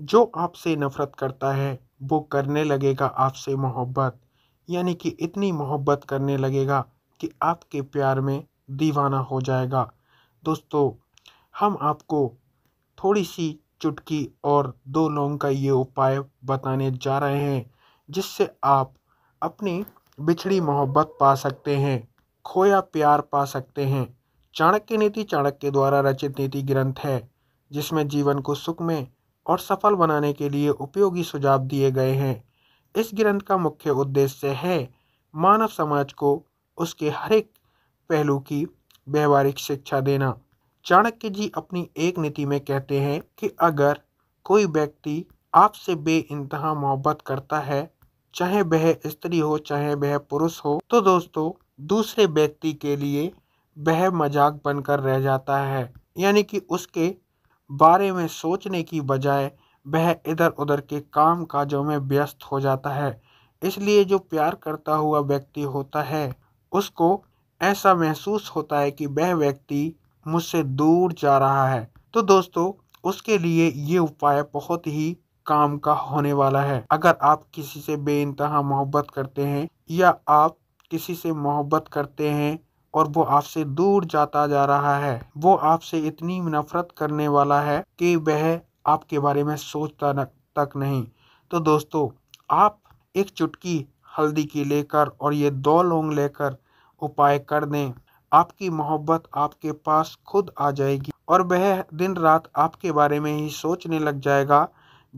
जो आपसे नफ़रत करता है वो करने लगेगा आपसे मोहब्बत यानी कि इतनी मोहब्बत करने लगेगा कि आपके प्यार में दीवाना हो जाएगा दोस्तों हम आपको थोड़ी सी चुटकी और दो लोंग का ये उपाय बताने जा रहे हैं जिससे आप अपनी बिछड़ी मोहब्बत पा सकते हैं खोया प्यार पा सकते हैं चाणक्य नीति चाणक्य द्वारा रचित नीति ग्रंथ है जिसमें जीवन को सुख में और सफल बनाने के लिए उपयोगी सुझाव दिए गए हैं इस ग्रंथ का मुख्य उद्देश्य है मानव समाज को उसके हर एक पहलू की व्यवहारिक शिक्षा देना चाणक्य जी अपनी एक नीति में कहते हैं कि अगर कोई व्यक्ति आपसे बे इंतहा मोहब्बत करता है चाहे वह स्त्री हो चाहे वह पुरुष हो तो दोस्तों दूसरे व्यक्ति के लिए वह मजाक बनकर रह जाता है यानी कि उसके बारे में सोचने की बजाय वह इधर उधर के काम काजों में व्यस्त हो जाता है इसलिए जो प्यार करता हुआ व्यक्ति होता है उसको ऐसा महसूस होता है कि वह व्यक्ति मुझसे दूर जा रहा है तो दोस्तों उसके लिए ये उपाय बहुत ही काम का होने वाला है अगर आप किसी से बेानतहा मोहब्बत करते हैं या आप किसी से मोहब्बत करते हैं और वो आपसे दूर जाता जा रहा है वो आपसे इतनी नफरत करने वाला है कि वह आपके बारे में सोचता तक नहीं तो दोस्तों आप एक चुटकी हल्दी की लेकर और ये दो लौंग लेकर उपाय कर दें आपकी मोहब्बत आपके पास खुद आ जाएगी और वह दिन रात आपके बारे में ही सोचने लग जाएगा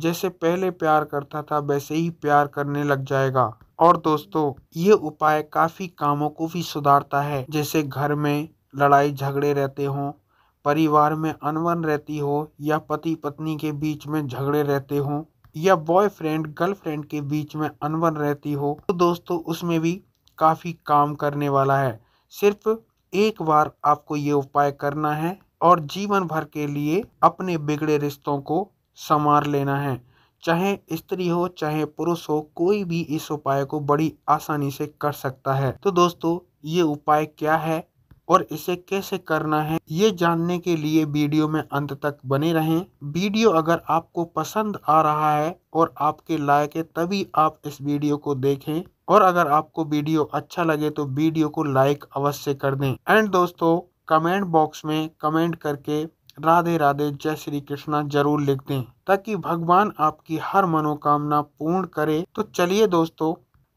जैसे पहले प्यार करता था वैसे ही प्यार करने लग जाएगा और दोस्तों ये उपाय काफ़ी कामों को भी सुधारता है जैसे घर में लड़ाई झगड़े रहते हों परिवार में अनबन रहती हो या पति पत्नी के बीच में झगड़े रहते हों या बॉयफ्रेंड गर्लफ्रेंड के बीच में अनबन रहती हो तो दोस्तों उसमें भी काफ़ी काम करने वाला है सिर्फ एक बार आपको ये उपाय करना है और जीवन भर के लिए अपने बिगड़े रिश्तों को संवार लेना है चाहे स्त्री हो चाहे पुरुष हो कोई भी इस उपाय को बड़ी आसानी से कर सकता है तो दोस्तों ये उपाय क्या है और इसे कैसे करना है ये जानने के लिए वीडियो में अंत तक बने रहें वीडियो अगर आपको पसंद आ रहा है और आपके लायक है तभी आप इस वीडियो को देखें और अगर आपको वीडियो अच्छा लगे तो वीडियो को लाइक अवश्य कर दें एंड दोस्तों कमेंट बॉक्स में कमेंट करके राधे राधे जय श्री कृष्णा जरूर लिख दें ताकि भगवान आपकी हर मनोकामना पूर्ण करे तो चलिए दोस्तों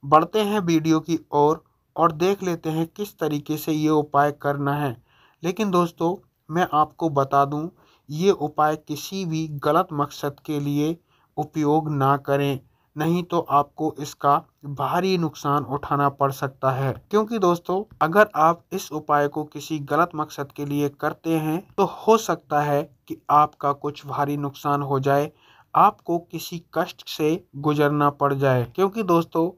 बढ़ते हैं वीडियो की ओर और, और देख लेते हैं किस तरीके से ये उपाय करना है लेकिन दोस्तों मैं आपको बता दूं ये उपाय किसी भी गलत मकसद के लिए उपयोग ना करें नहीं तो आपको इसका भारी नुकसान उठाना पड़ सकता है क्योंकि दोस्तों अगर आप इस उपाय को किसी गलत मकसद के लिए करते हैं तो हो सकता है कि आपका कुछ भारी नुकसान हो जाए आपको किसी कष्ट से गुजरना पड़ जाए क्योंकि दोस्तों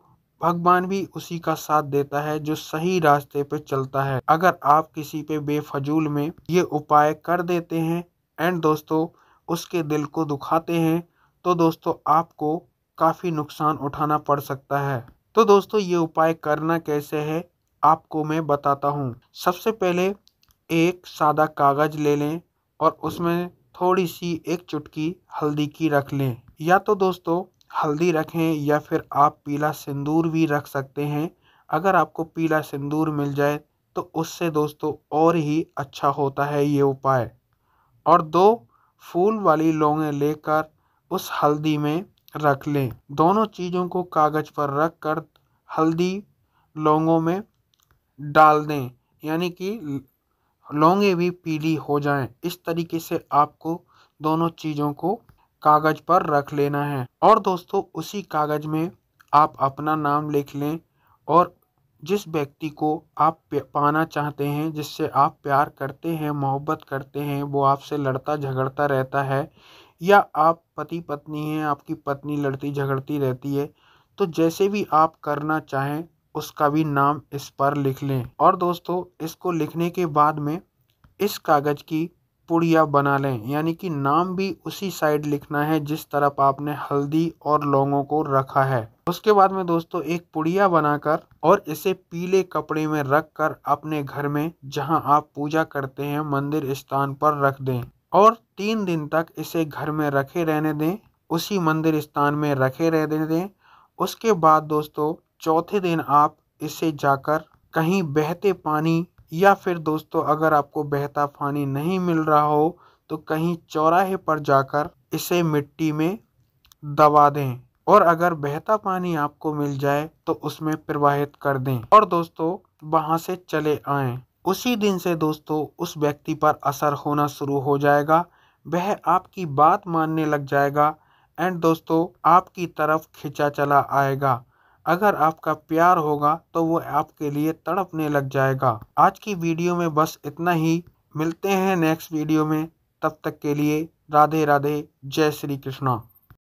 भगवान भी उसी का साथ देता है जो सही रास्ते पर चलता है अगर आप किसी पे बेफजूल में ये उपाय कर देते हैं एंड दोस्तों उसके दिल को दुखाते हैं तो दोस्तों आपको काफ़ी नुकसान उठाना पड़ सकता है तो दोस्तों ये उपाय करना कैसे है आपको मैं बताता हूँ सबसे पहले एक सादा कागज़ ले लें और उसमें थोड़ी सी एक चुटकी हल्दी की रख लें या तो दोस्तों हल्दी रखें या फिर आप पीला सिंदूर भी रख सकते हैं अगर आपको पीला सिंदूर मिल जाए तो उससे दोस्तों और ही अच्छा होता है ये उपाय और दो फूल वाली लौंगें लेकर उस हल्दी में रख लें दोनों चीज़ों को कागज़ पर रख कर हल्दी लौंगों में डाल दें यानी कि लौंगे भी पीली हो जाएं इस तरीके से आपको दोनों चीज़ों को कागज़ पर रख लेना है और दोस्तों उसी कागज़ में आप अपना नाम लिख लें और जिस व्यक्ति को आप पाना चाहते हैं जिससे आप प्यार करते हैं मोहब्बत करते हैं वो आपसे लड़ता झगड़ता रहता है या आप पति पत्नी हैं आपकी पत्नी लड़ती झगड़ती रहती है तो जैसे भी आप करना चाहें उसका भी नाम इस पर लिख लें और दोस्तों इसको लिखने के बाद में इस कागज़ की पुड़िया बना लें यानी कि नाम भी उसी साइड लिखना है जिस तरफ आपने हल्दी और लौंगों को रखा है उसके बाद में दोस्तों एक पुड़िया बनाकर और इसे पीले कपड़े में रख कर अपने घर में जहां आप पूजा करते हैं मंदिर स्थान पर रख दें और तीन दिन तक इसे घर में रखे रहने दें उसी मंदिर स्थान में रखे रहने दें उसके बाद दोस्तों चौथे दिन आप इसे जाकर कहीं बहते पानी या फिर दोस्तों अगर आपको बहता पानी नहीं मिल रहा हो तो कहीं चौराहे पर जाकर इसे मिट्टी में दबा दें और अगर बहता पानी आपको मिल जाए तो उसमें प्रवाहित कर दें और दोस्तों वहाँ से चले आएं उसी दिन से दोस्तों उस व्यक्ति पर असर होना शुरू हो जाएगा वह आपकी बात मानने लग जाएगा एंड दोस्तों आपकी तरफ खिंचा चला आएगा अगर आपका प्यार होगा तो वो आपके लिए तड़पने लग जाएगा आज की वीडियो में बस इतना ही मिलते हैं नेक्स्ट वीडियो में तब तक के लिए राधे राधे जय श्री कृष्णा